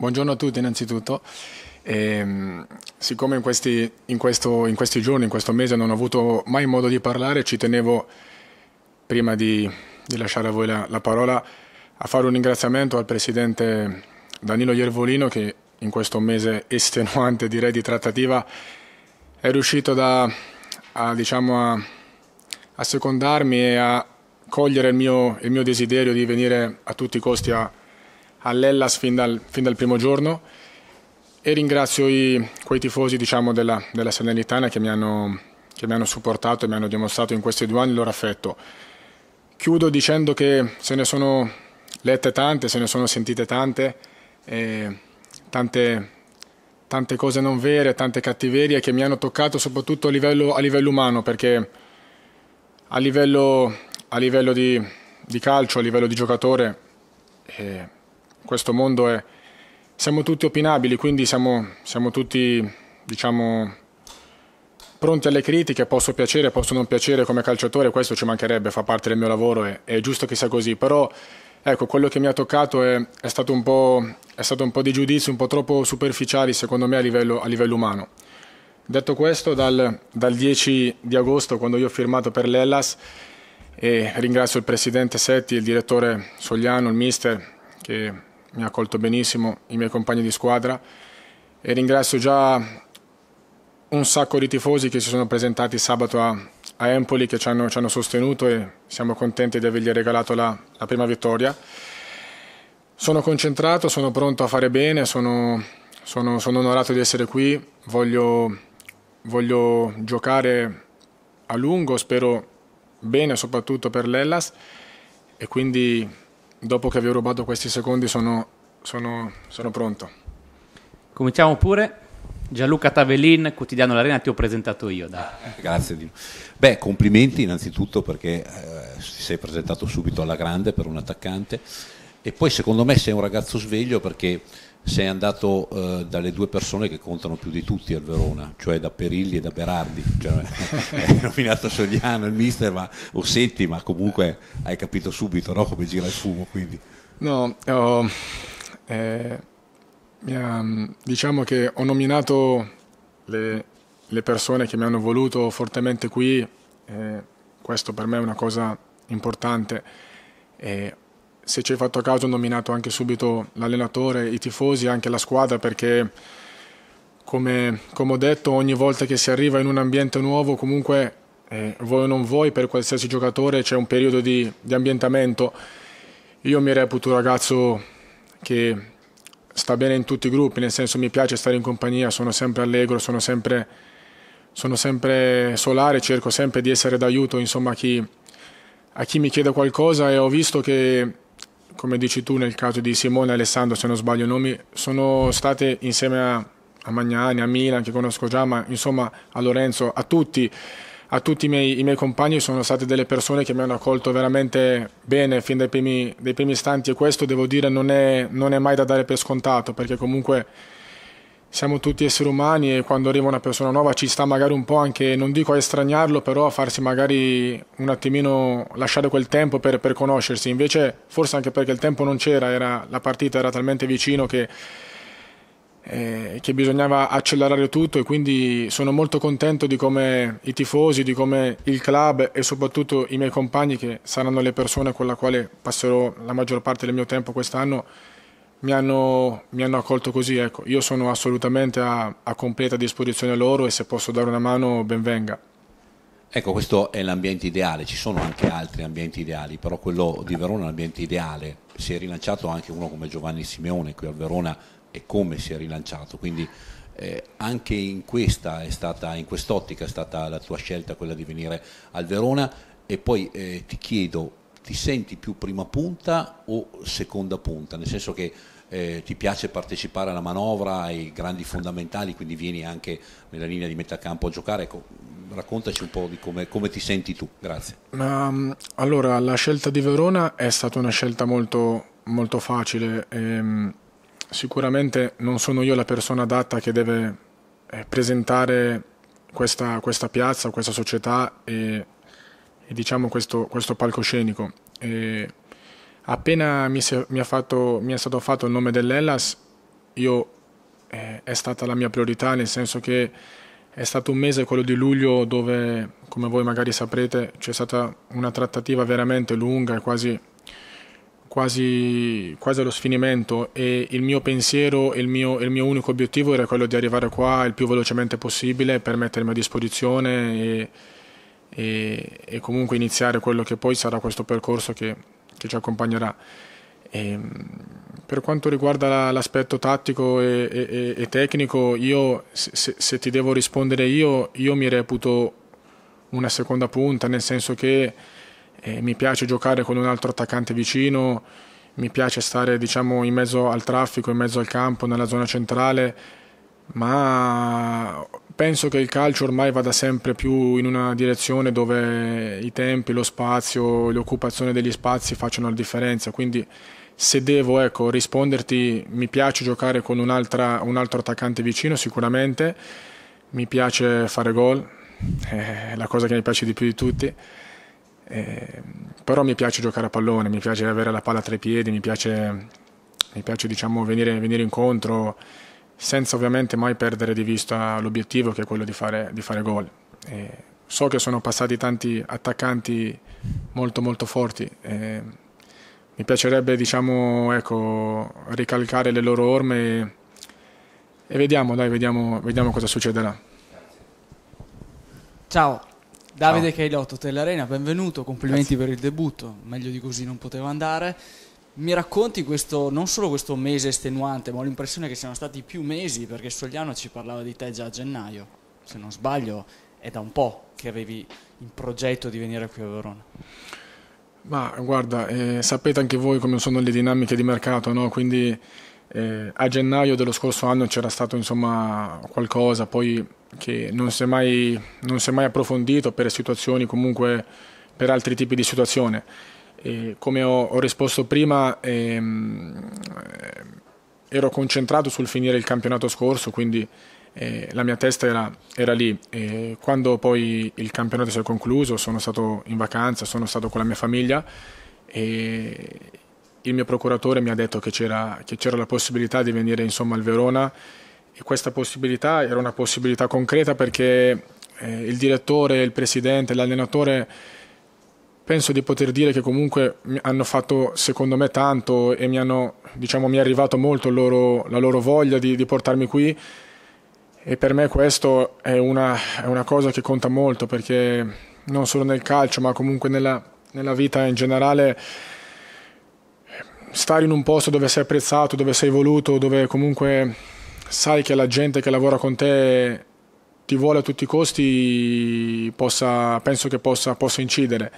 Buongiorno a tutti innanzitutto. E, ehm, siccome in questi, in, questo, in questi, giorni, in questo mese non ho avuto mai modo di parlare, ci tenevo, prima di, di lasciare a voi la, la, parola, a fare un ringraziamento al Presidente Danilo Iervolino che in questo mese estenuante direi di trattativa è riuscito da, a, diciamo, a, a, secondarmi e a cogliere il mio, il mio desiderio di venire a tutti i costi a all'Ellas fin dal, fin dal primo giorno e ringrazio i, quei tifosi diciamo, della, della Salernitana che mi, hanno, che mi hanno supportato e mi hanno dimostrato in questi due anni il loro affetto. Chiudo dicendo che se ne sono lette tante, se ne sono sentite tante, eh, tante, tante, cose non vere, tante cattiverie che mi hanno toccato soprattutto a livello, a livello umano perché a livello, a livello di, di, calcio, a livello di giocatore... Eh, questo mondo è... Siamo tutti opinabili, quindi siamo, siamo tutti, diciamo, pronti alle critiche, posso piacere, posso non piacere come calciatore, questo ci mancherebbe, fa parte del mio lavoro e è giusto che sia così, però ecco, quello che mi ha toccato è, è, stato, un è stato, un po', di giudizi un po' troppo superficiali secondo me a livello, a livello umano. Detto questo, dal, dal, 10 di agosto, quando io ho firmato per l'Ellas, e ringrazio il presidente Setti, il direttore Sogliano, il mister, che mi ha accolto benissimo, i miei compagni di squadra e ringrazio già un sacco di tifosi che si sono presentati sabato a, a Empoli che ci hanno, ci hanno, sostenuto e siamo contenti di avergli regalato la, la prima vittoria. Sono concentrato, sono pronto a fare bene, sono, sono, sono onorato di essere qui, voglio, voglio giocare a lungo, spero bene soprattutto per l'Ellas e quindi dopo che vi ho rubato questi secondi sono, sono, sono pronto. Cominciamo pure. Gianluca Tavellin, quotidiano L'Arena, ti ho presentato io. Dai. Eh, grazie Dino. Beh, complimenti innanzitutto perché eh, ti sei presentato subito alla grande per un attaccante e poi secondo me sei un ragazzo sveglio perché sei andato eh, dalle due persone che contano più di tutti al Verona, cioè da Perilli e da Berardi, cioè, hai eh, nominato Sogliano, il mister, ma Ossetti, ma comunque hai capito subito no? come gira il fumo. Quindi. No, oh, eh, diciamo che ho nominato le, le, persone che mi hanno voluto fortemente qui, eh, questo per me è una cosa importante. Eh, se ci hai fatto caso ho nominato anche subito l'allenatore, i tifosi, anche la squadra perché come, come ho detto ogni volta che si arriva in un ambiente nuovo comunque eh, voi o non voi per qualsiasi giocatore c'è un periodo di, di ambientamento. Io mi reputo un ragazzo che sta bene in tutti i gruppi, nel senso mi piace stare in compagnia, sono sempre allegro, sono sempre, sono sempre solare, cerco sempre di essere d'aiuto insomma, a, chi, a chi mi chiede qualcosa e ho visto che come dici tu nel caso di Simone e Alessandro, se non sbaglio i nomi, sono state insieme a, a Magnani, a Milan, che conosco già, ma insomma a Lorenzo, a tutti a tutti i miei, i miei, compagni sono state delle persone che mi hanno accolto veramente bene fin dai primi, dai primi istanti e questo devo dire non è, non è mai da dare per scontato perché comunque siamo tutti esseri umani e quando arriva una persona nuova ci sta magari un po' anche, non dico a estraniarlo, però a farsi magari un attimino lasciare quel tempo per, per conoscersi. Invece, forse anche perché il tempo non c'era, era, la partita era talmente vicino che, eh, che bisognava accelerare tutto e quindi sono molto contento di come i tifosi, di come il club e soprattutto i miei compagni, che saranno le persone con le quali passerò la maggior parte del mio tempo quest'anno, mi hanno, mi hanno accolto così. Ecco. Io sono assolutamente a, a completa disposizione loro e se posso dare una mano ben venga. Ecco, questo è l'ambiente ideale, ci sono anche altri ambienti ideali, però quello di Verona è l'ambiente ideale. Si è rilanciato anche uno come Giovanni Simeone qui al Verona e come si è rilanciato. Quindi eh, anche in questa è stata, in quest'ottica è stata la tua scelta quella di venire al Verona. E poi eh, ti chiedo ti senti più prima punta o seconda punta? Nel senso che eh, ti piace partecipare alla manovra, ai grandi fondamentali, quindi vieni anche nella linea di metà campo a giocare. Ecco, raccontaci un po' di come, come ti senti tu. Grazie. Um, allora, la scelta di Verona è stata una scelta molto, molto facile. Ehm, sicuramente non sono io la persona adatta che deve eh, presentare questa, questa piazza, questa società e diciamo, questo, questo, palcoscenico. E appena mi, si, mi, fatto, mi, è stato fatto il nome dell'Ellas, io, eh, è stata la mia priorità, nel senso che è stato un mese, quello di luglio, dove, come voi magari saprete, c'è stata una trattativa veramente lunga, quasi, quasi, quasi allo sfinimento e il mio pensiero e il mio, il mio unico obiettivo era quello di arrivare qua il più velocemente possibile per mettermi a disposizione e e, e, comunque iniziare quello che poi sarà questo percorso che, che ci accompagnerà. E, ehm, per quanto riguarda l'aspetto tattico e, e, e tecnico, io, se, se, ti devo rispondere io, io mi reputo una seconda punta, nel senso che eh, mi piace giocare con un altro attaccante vicino, mi piace stare diciamo, in mezzo al traffico, in mezzo al campo, nella zona centrale ma penso che il calcio ormai vada sempre più in una direzione dove i tempi, lo spazio, l'occupazione degli spazi facciano la differenza, quindi se devo ecco, risponderti mi piace giocare con un altro attaccante vicino sicuramente, mi piace fare gol, è la cosa che mi piace di più di tutti. Eh, però mi piace giocare a pallone, mi piace avere la palla tra i piedi, mi piace, mi piace diciamo, venire, venire incontro, senza ovviamente mai perdere di vista l'obiettivo che è quello di fare, di fare gol. E so che sono passati tanti attaccanti molto molto forti. mi piacerebbe diciamo, ecco, ricalcare le loro orme e, e vediamo, dai, vediamo, vediamo cosa succederà. Ciao, Davide Cailotto, Tellarena, benvenuto, complimenti Grazie. per il debutto, meglio di così non poteva andare. Mi racconti questo, non solo questo mese estenuante, ma ho l'impressione che siano stati più mesi, perché Sogliano ci parlava di te già a gennaio, se non sbaglio, è da un po' che avevi in progetto di venire qui a Verona. Ma guarda, eh, sapete anche voi come sono le dinamiche di mercato, no? quindi eh, a gennaio dello scorso anno c'era stato insomma qualcosa, poi che non si, è mai, non si è mai approfondito per situazioni comunque per altri tipi di situazione e come ho, ho, risposto prima, ehm, ero concentrato sul finire il campionato scorso, quindi eh, la mia testa era, era lì. E quando poi il campionato si è concluso, sono stato in vacanza, sono stato con la mia famiglia e il mio procuratore mi ha detto che c'era, che c'era la possibilità di venire insomma, al Verona e questa possibilità era una possibilità concreta perché eh, il direttore, il presidente, l'allenatore penso di poter dire che comunque hanno fatto secondo me tanto e mi, hanno, diciamo, mi è arrivato molto loro, la loro voglia di, di, portarmi qui e per me questo è una, è una, cosa che conta molto perché non solo nel calcio ma comunque nella, nella vita in generale stare in un posto dove sei apprezzato, dove sei voluto, dove comunque sai che la gente che lavora con te ti vuole a tutti i costi, possa, penso che possa, possa incidere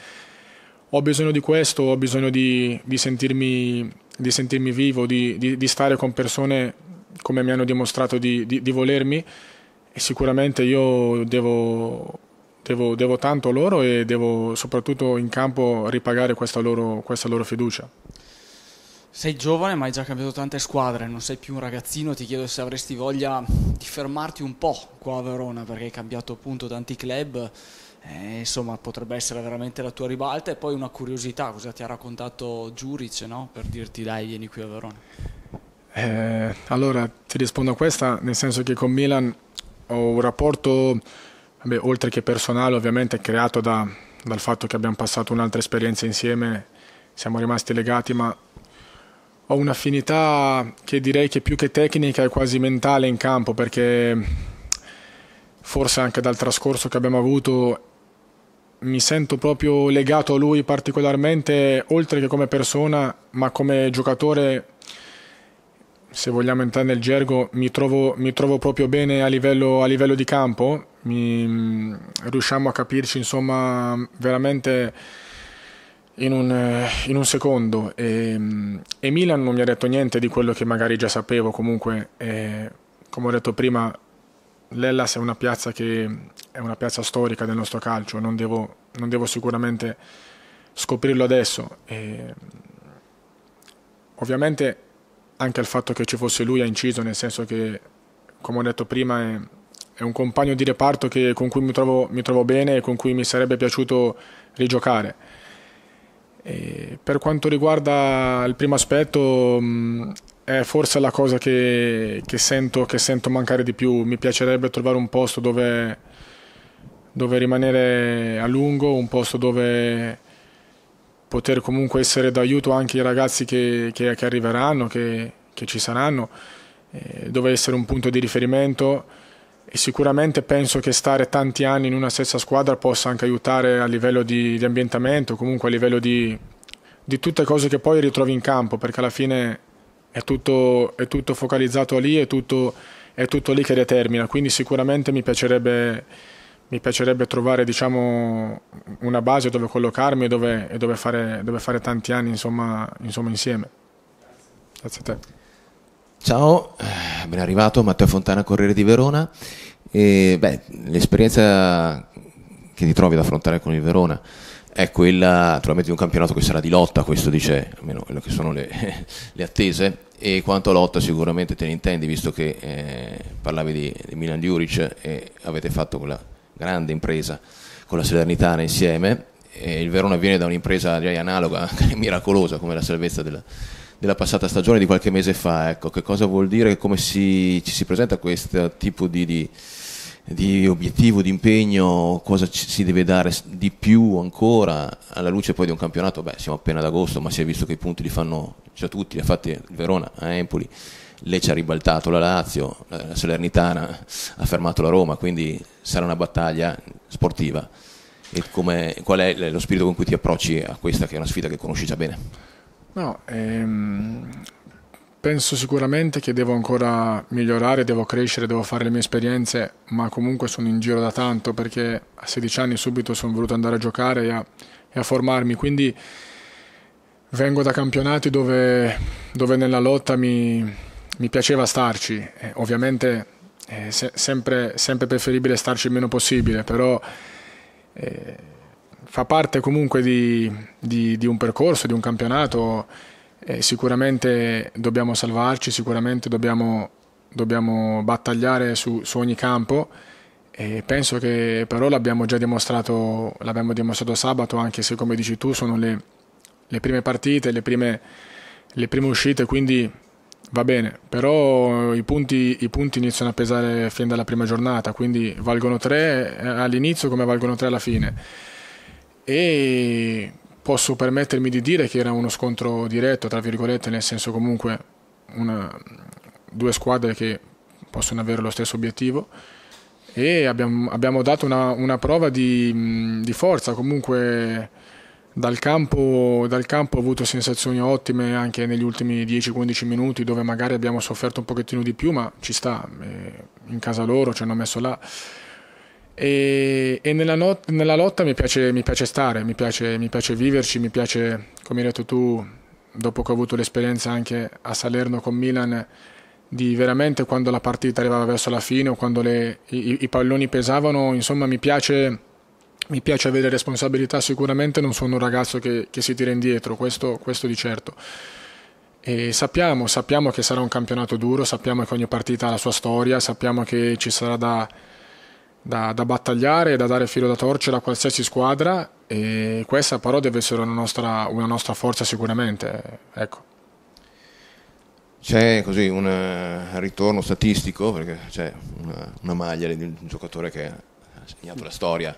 ho bisogno di questo, ho bisogno di, di, sentirmi, di sentirmi, vivo, di, di, stare con persone come mi hanno dimostrato di, volermi e sicuramente io devo, devo, devo, tanto loro e devo soprattutto in campo ripagare questa loro, questa loro fiducia. Sei giovane ma hai già cambiato tante squadre, non sei più un ragazzino, ti chiedo se avresti voglia di fermarti un po' qua a Verona perché hai cambiato appunto tanti club, eh, insomma potrebbe essere veramente la tua ribalta e poi una curiosità, cosa ti ha raccontato Giurice no? per dirti dai vieni qui a Verona? Eh, allora ti rispondo a questa nel senso che con Milan ho un rapporto vabbè, oltre che personale ovviamente creato da, dal fatto che abbiamo passato un'altra esperienza insieme, siamo rimasti legati ma ho un'affinità che direi che più che tecnica è quasi mentale in campo perché forse anche dal trascorso che abbiamo avuto mi sento proprio legato a lui particolarmente, oltre che come persona, ma come giocatore, se vogliamo entrare nel gergo, mi trovo, mi trovo proprio bene a livello, a livello di campo, mi, riusciamo a capirci insomma veramente in un, in un secondo e, e, Milan non mi ha detto niente di quello che magari già sapevo comunque, e, eh, come ho detto prima, Lellas è una piazza che è una piazza storica del nostro calcio, non devo, non devo sicuramente scoprirlo adesso. E ovviamente anche il fatto che ci fosse lui ha inciso, nel senso che, come ho detto prima, è, è un compagno di reparto che, con cui mi trovo, mi trovo, bene e con cui mi sarebbe piaciuto rigiocare. E per quanto riguarda il primo aspetto, mh, è forse la cosa che, che, sento, che sento mancare di più. Mi piacerebbe trovare un posto dove dove rimanere a lungo, un posto dove poter comunque essere d'aiuto anche ai ragazzi che, che, che arriveranno, che, che, ci saranno, eh, dove essere un punto di riferimento e sicuramente penso che stare tanti anni in una stessa squadra possa anche aiutare a livello di, di ambientamento, comunque a livello di, di tutte cose che poi ritrovi in campo, perché alla fine è tutto, è tutto focalizzato lì, è tutto, è tutto lì che determina, quindi sicuramente mi piacerebbe mi piacerebbe trovare diciamo, una base dove collocarmi e dove, e dove, fare, dove fare, tanti anni insomma, insomma, insieme. Grazie a te. Ciao, eh, ben arrivato Matteo Fontana, Corriere di Verona. E, beh, l'esperienza che ti trovi ad affrontare con il Verona è quella naturalmente di un campionato che sarà di lotta, questo dice almeno quelle che sono le, le attese, e quanto a lotta sicuramente te ne intendi, visto che eh, parlavi di, di Milan Diuric e avete fatto quella grande impresa con la Salernitana insieme. E il Verona viene da un'impresa direi analoga, miracolosa come la salvezza della, della passata stagione di qualche mese fa. Ecco, che cosa vuol dire? Come si, ci si presenta questo tipo di, di, di, obiettivo, di impegno? Cosa ci, si deve dare di più ancora alla luce poi di un campionato? Beh, siamo appena ad agosto, ma si è visto che i punti li fanno già tutti, li ha fatti il Verona a eh, Empoli Lecce ha ribaltato la Lazio, la Salernitana ha fermato la Roma, quindi sarà una battaglia sportiva. E come, qual è lo spirito con cui ti approcci a questa che è una sfida che conosci già bene? No, ehm, penso sicuramente che devo ancora migliorare, devo crescere, devo fare le mie esperienze, ma comunque sono in giro da tanto perché a 16 anni subito sono voluto andare a giocare e a, e a formarmi, quindi vengo da campionati dove, dove nella lotta mi mi piaceva starci, eh, ovviamente è eh, se, sempre, sempre, preferibile starci il meno possibile, però eh, fa parte comunque di, di, di, un percorso, di un campionato, eh, sicuramente dobbiamo salvarci, sicuramente dobbiamo, dobbiamo battagliare su, su, ogni campo. E penso che però l'abbiamo già dimostrato, l'abbiamo dimostrato sabato, anche se come dici tu sono le, le prime partite, le prime, le prime uscite, quindi va bene, però i punti, i punti, iniziano a pesare fin dalla prima giornata, quindi valgono tre eh, all'inizio come valgono tre alla fine. E posso permettermi di dire che era uno scontro diretto, tra virgolette, nel senso comunque una, due squadre che possono avere lo stesso obiettivo e abbiamo, abbiamo dato una, una prova di, di forza comunque dal campo, dal campo, ho avuto sensazioni ottime anche negli ultimi 10-15 minuti dove magari abbiamo sofferto un pochettino di più ma ci sta, eh, in casa loro ci hanno messo là e, e nella, not- nella, lotta mi piace, mi piace stare, mi piace, mi piace, viverci, mi piace, come hai detto tu, dopo che ho avuto l'esperienza anche a Salerno con Milan, di veramente quando la partita arrivava verso la fine o quando le, i, i palloni pesavano, insomma mi piace mi piace avere responsabilità, sicuramente non sono un ragazzo che, che si tira indietro, questo, questo di certo. E sappiamo, sappiamo, che sarà un campionato duro, sappiamo che ogni partita ha la sua storia, sappiamo che ci sarà da, da, da battagliare e da dare filo da torcere a qualsiasi squadra e questa però deve essere una nostra, una nostra forza sicuramente. Ecco. C'è così un eh, ritorno statistico, perché c'è una, una maglia di un giocatore che ha segnato la storia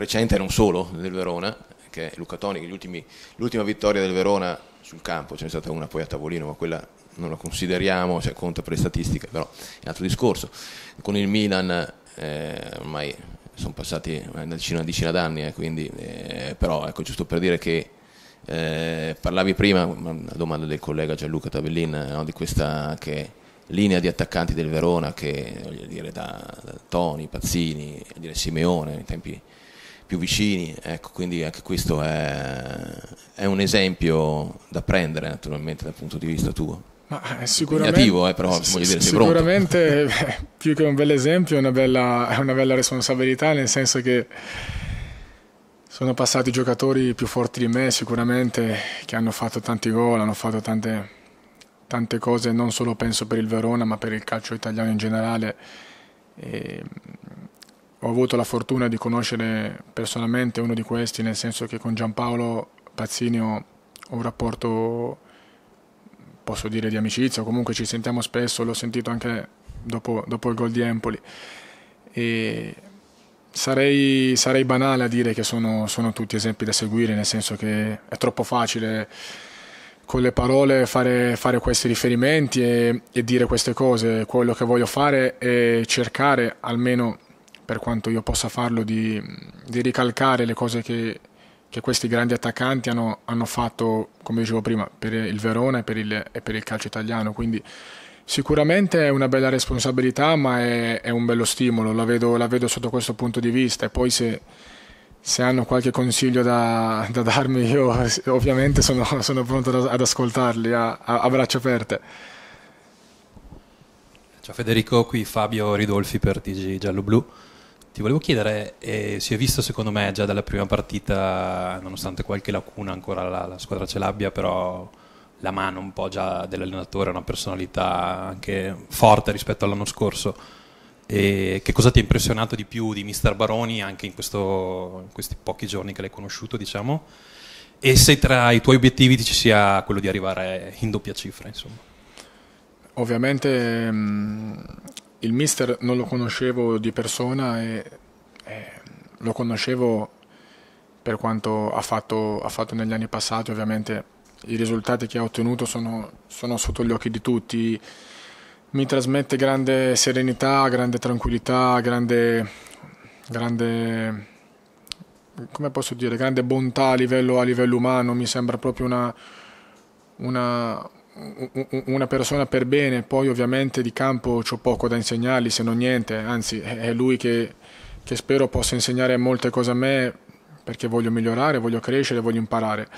recente non solo del Verona, che è Luca Toni, l'ultima vittoria del Verona sul campo, ce n'è stata una poi a tavolino, ma quella non la consideriamo, cioè conta per le statistiche, però è un altro discorso. Con il Milan eh, ormai sono passati eh, una decina, decina d'anni, eh, quindi, eh, però ecco, giusto per dire che eh, parlavi prima, la domanda del collega Gianluca Tabellin, eh, no, di questa che linea di attaccanti del Verona che voglio dire da, da Toni, Pazzini, dire Simeone, ai tempi più vicini, ecco, quindi anche questo è, è, un esempio da prendere naturalmente dal punto di vista tuo. Ma eh, sicuramente, eh, però, s- dire, sicuramente beh, più che un bel esempio è una bella, è una bella responsabilità, nel senso che sono passati giocatori più forti di me sicuramente, che hanno fatto tanti gol, hanno fatto tante, tante cose, non solo penso per il Verona, ma per il calcio italiano in generale. E, ehm, ho avuto la fortuna di conoscere personalmente uno di questi, nel senso che con Giampaolo Pazzini ho un rapporto, posso dire, di amicizia, comunque ci sentiamo spesso, l'ho sentito anche dopo, dopo, il gol di Empoli. E sarei, sarei banale a dire che sono, sono tutti esempi da seguire, nel senso che è troppo facile con le parole fare, fare questi riferimenti e, e, dire queste cose. Quello che voglio fare è cercare almeno per quanto io possa farlo, di, di ricalcare le cose che, che questi grandi attaccanti hanno, hanno, fatto, come dicevo prima, per il Verona e per il, e per il calcio italiano. Quindi sicuramente è una bella responsabilità, ma è, è un bello stimolo, la vedo, la vedo, sotto questo punto di vista. E poi se, se hanno qualche consiglio da, da, darmi, io ovviamente sono, sono pronto ad ascoltarli a, a, a braccia aperte. Ciao Federico, qui Fabio Ridolfi per TG Giallo Blu. Ti volevo chiedere, eh, si è visto secondo me già dalla prima partita, nonostante qualche lacuna ancora la, la squadra ce l'abbia, però la mano un po' già dell'allenatore, una personalità anche forte rispetto all'anno scorso. E che cosa ti ha impressionato di più di Mister Baroni anche in, questo, in questi pochi giorni che l'hai conosciuto, diciamo? E se tra i tuoi obiettivi ci sia quello di arrivare in doppia cifra, insomma? Ovviamente mm, il mister non lo conoscevo di persona e, e lo conoscevo per quanto ha fatto, ha fatto, negli anni passati, ovviamente i risultati che ha ottenuto sono, sono sotto gli occhi di tutti, mi trasmette grande serenità, grande tranquillità, grande, grande, dire, grande bontà a livello, a livello, umano, mi sembra proprio una, una una persona per bene, poi ovviamente di campo ho poco da insegnargli, se non niente, anzi è lui che, che spero possa insegnare molte cose a me perché voglio migliorare, voglio crescere, voglio imparare.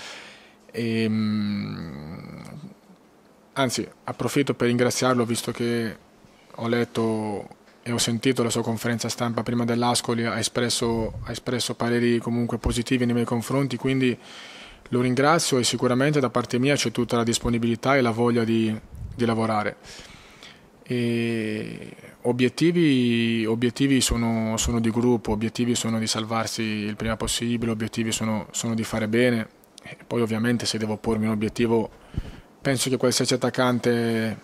E, ehm, anzi, approfitto per ringraziarlo visto che ho letto e ho sentito la sua conferenza stampa prima dell'Ascoli, ha espresso, ha espresso pareri comunque positivi nei miei confronti, quindi lo ringrazio e sicuramente da parte mia c'è tutta la disponibilità e la voglia di, di lavorare. E obiettivi, obiettivi sono, sono, di gruppo, obiettivi sono di salvarsi il prima possibile, obiettivi sono, sono di fare bene. E poi ovviamente se devo pormi un obiettivo penso che qualsiasi attaccante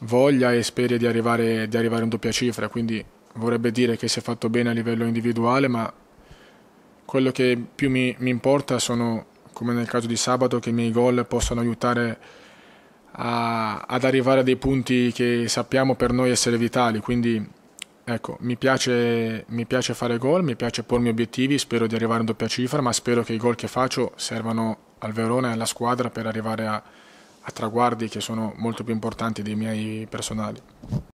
voglia e speri di arrivare, di arrivare in doppia cifra, quindi vorrebbe dire che si è fatto bene a livello individuale, ma quello che più mi, mi importa sono come nel caso di sabato, che i miei gol possano aiutare a, ad arrivare a dei punti che sappiamo per noi essere vitali. Quindi ecco, mi piace, mi piace fare gol, mi piace pormi obiettivi, spero di arrivare a doppia cifra, ma spero che i gol che faccio servano al Verona e alla squadra per arrivare a, a traguardi che sono molto più importanti dei miei personali.